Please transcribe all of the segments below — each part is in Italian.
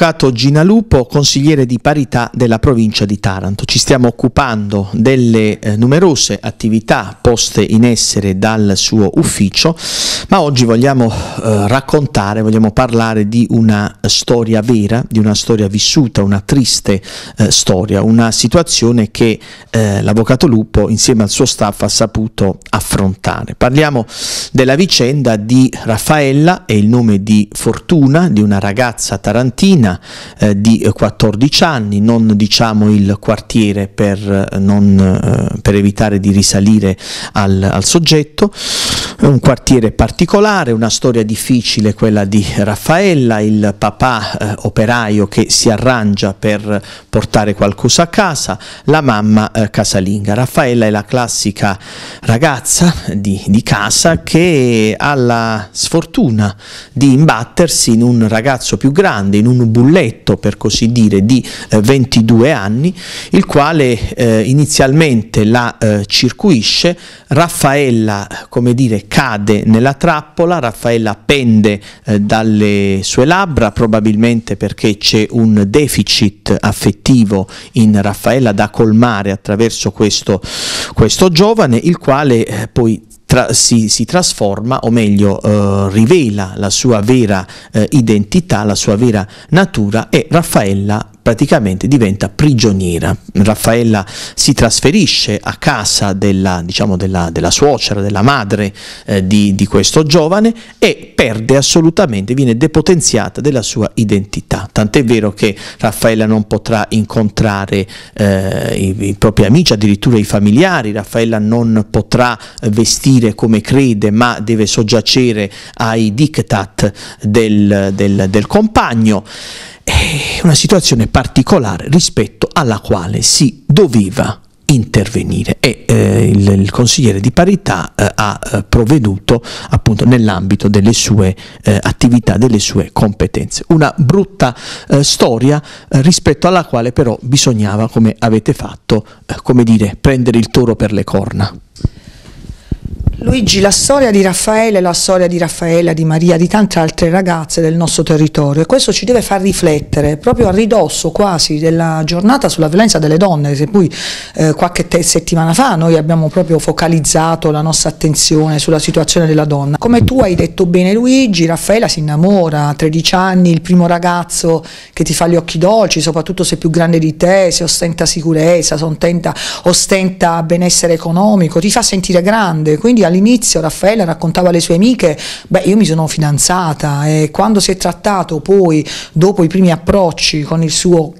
Avvocato Gina Lupo, consigliere di parità della provincia di Taranto. Ci stiamo occupando delle eh, numerose attività poste in essere dal suo ufficio, ma oggi vogliamo eh, raccontare, vogliamo parlare di una storia vera, di una storia vissuta, una triste eh, storia, una situazione che eh, l'avvocato Lupo insieme al suo staff ha saputo affrontare. Parliamo della vicenda di Raffaella è il nome di Fortuna, di una ragazza tarantina ragazzina eh, di 14 anni, non diciamo il quartiere per, eh, non, eh, per evitare di risalire al, al soggetto un quartiere particolare, una storia difficile quella di Raffaella, il papà eh, operaio che si arrangia per portare qualcosa a casa, la mamma eh, casalinga. Raffaella è la classica ragazza di, di casa che ha la sfortuna di imbattersi in un ragazzo più grande, in un bulletto per così dire di eh, 22 anni, il quale eh, inizialmente la eh, circuisce, Raffaella come dire cade nella trappola, Raffaella pende eh, dalle sue labbra, probabilmente perché c'è un deficit affettivo in Raffaella da colmare attraverso questo, questo giovane, il quale eh, poi tra, si, si, trasforma, o meglio, eh, rivela la sua vera eh, identità, la sua vera natura e Raffaella praticamente diventa prigioniera. Raffaella si trasferisce a casa della, diciamo, della, della suocera, della madre eh, di, di questo giovane e perde assolutamente, viene depotenziata della sua identità. Tant'è vero che Raffaella non potrà incontrare eh, i, i, propri amici, addirittura i familiari, Raffaella non potrà vestire come crede, ma deve soggiacere ai diktat del, del, del compagno una situazione particolare rispetto alla quale si doveva intervenire e eh, il, il, consigliere di parità eh, ha eh, provveduto appunto nell'ambito delle sue eh, attività, delle sue competenze. Una brutta eh, storia eh, rispetto alla quale però bisognava, come avete fatto, come dire, prendere il toro per le corna. Luigi, la storia di Raffaele è la storia di Raffaella, di Maria, di tante altre ragazze del nostro territorio e questo ci deve far riflettere proprio a ridosso quasi della giornata sulla violenza delle donne, se poi eh, qualche settimana fa noi abbiamo proprio focalizzato la nostra attenzione sulla situazione della donna. Come tu hai detto bene Luigi, Raffaella si innamora, a 13 anni, il primo ragazzo che ti fa gli occhi dolci, soprattutto se è più grande di te, se ostenta sicurezza, ostenta, ostenta benessere economico, ti fa sentire grande, quindi all'inizio Raffaella raccontava alle sue amiche, beh io mi sono fidanzata e quando si è trattato poi dopo i primi approcci con il suo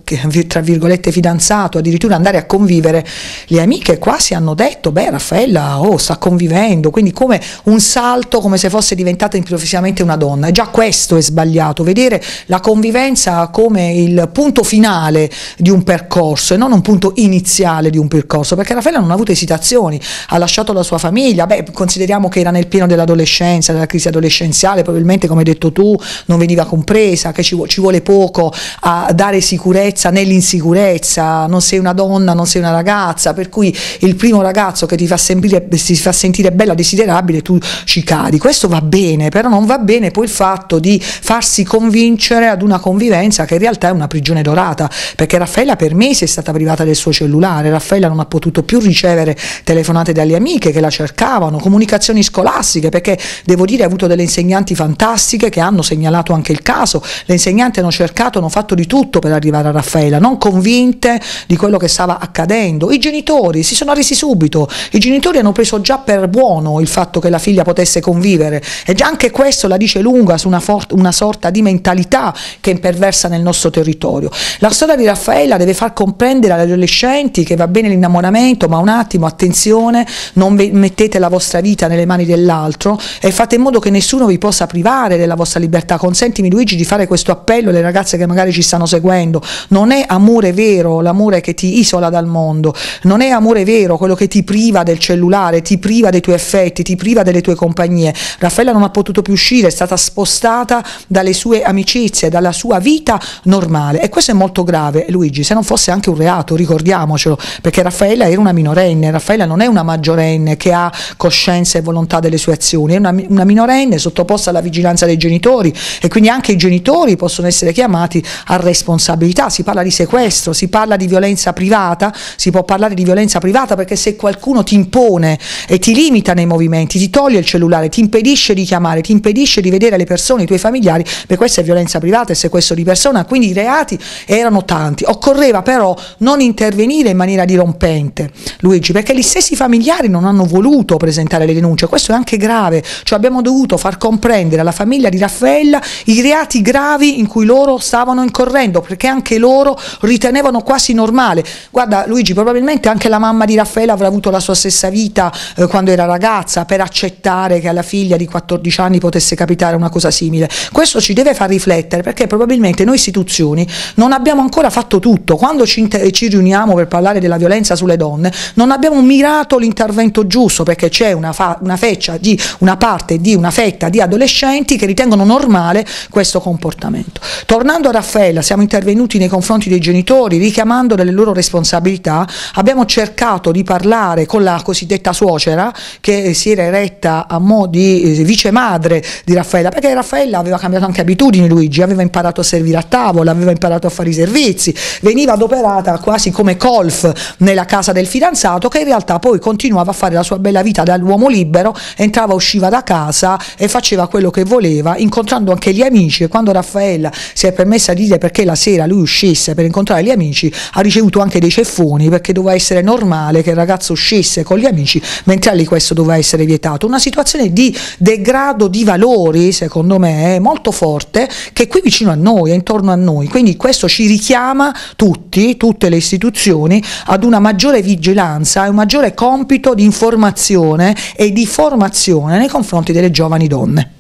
tra virgolette fidanzato, addirittura andare a convivere, le amiche quasi hanno detto, beh Raffaella oh, sta convivendo, quindi come un salto, come se fosse diventata improvvisamente una donna. E già questo è sbagliato, vedere la convivenza come il punto finale di un percorso e non un punto iniziale di un percorso, perché Raffaella non ha avuto esitazioni, ha lasciato la sua famiglia, beh, consideriamo che era nel pieno dell'adolescenza, della crisi adolescenziale, probabilmente come hai detto tu non veniva compresa, che ci, ci vuole poco a dare sicurezza nell'insicurezza, non sei una donna, non sei una ragazza, per cui il primo ragazzo che ti fa sentire, ti fa sentire bella, desiderabile, tu ci cadi. Questo va bene, però non va bene poi il fatto di farsi convincere ad una convivenza che in realtà è una prigione dorata, perché Raffaella per mesi è stata privata del suo cellulare, Raffaella non ha potuto più ricevere telefonate dalle amiche che la cercavano, comunicazioni scolastiche, perché devo dire ha avuto delle insegnanti fantastiche che hanno segnalato anche il caso, le insegnanti hanno cercato, hanno fatto di tutto per arrivare a Raffaella, non convinte di quello che stava accadendo, i genitori si sono resi subito, i genitori hanno preso già per buono il fatto che la figlia potesse convivere e già anche questo la dice lunga su una, una sorta di mentalità che è imperversa nel nostro territorio. La storia di Raffaella deve far comprendere agli adolescenti che va bene l'innamoramento, ma un attimo, attenzione, non mettete la vostra vostra vita nelle mani dell'altro e fate in modo che nessuno vi possa privare della vostra libertà. Consentimi Luigi di fare questo appello alle ragazze che magari ci stanno seguendo. Non è amore vero l'amore che ti isola dal mondo, non è amore vero quello che ti priva del cellulare, ti priva dei tuoi effetti, ti priva delle tue compagnie. Raffaella non ha potuto più uscire, è stata spostata dalle sue amicizie, dalla sua vita normale e questo è molto grave Luigi, se non fosse anche un reato, ricordiamocelo, perché Raffaella era una minorenne, Raffaella non è una maggiorenne che ha coscienza coscienza e volontà delle sue azioni, è una, una minorenne sottoposta alla vigilanza dei genitori e quindi anche i genitori possono essere chiamati a responsabilità, si parla di sequestro, si parla di violenza privata, si può parlare di violenza privata perché se qualcuno ti impone e ti limita nei movimenti, ti toglie il cellulare, ti impedisce di chiamare, ti impedisce di vedere le persone, i tuoi familiari, beh questa è violenza privata e sequestro di persona, quindi i reati erano tanti, occorreva però non intervenire in maniera dirompente Luigi perché gli stessi familiari non hanno voluto presentare aumentare le denunce, questo è anche grave, cioè abbiamo dovuto far comprendere alla famiglia di Raffaella i reati gravi in cui loro stavano incorrendo, perché anche loro ritenevano quasi normale. Guarda Luigi, probabilmente anche la mamma di Raffaella avrà avuto la sua stessa vita eh, quando era ragazza per accettare che alla figlia di 14 anni potesse capitare una cosa simile. Questo ci deve far riflettere perché probabilmente noi istituzioni non abbiamo ancora fatto tutto. Quando ci, ci riuniamo per parlare della violenza sulle donne non abbiamo mirato l'intervento giusto perché c'è una una, una, feccia di una parte di una fetta di adolescenti che ritengono normale questo comportamento. Tornando a Raffaella, siamo intervenuti nei confronti dei genitori richiamando le loro responsabilità, abbiamo cercato di parlare con la cosiddetta suocera che si era eretta a mo' di eh, vice madre di Raffaella, perché Raffaella aveva cambiato anche abitudini Luigi, aveva imparato a servire a tavola, aveva imparato a fare i servizi, veniva adoperata quasi come colf nella casa del fidanzato che in realtà poi continuava a fare la sua bella vita da lui uomo libero, entrava, usciva da casa e faceva quello che voleva, incontrando anche gli amici e quando Raffaella si è permessa di dire perché la sera lui uscisse per incontrare gli amici, ha ricevuto anche dei ceffoni perché doveva essere normale che il ragazzo uscisse con gli amici, mentre lì questo doveva essere vietato. Una situazione di degrado di valori, secondo me, molto forte, che è qui vicino a noi, è intorno a noi. Quindi questo ci richiama tutti, tutte le istituzioni, ad una maggiore vigilanza e un maggiore compito di informazione e di formazione nei confronti delle giovani donne.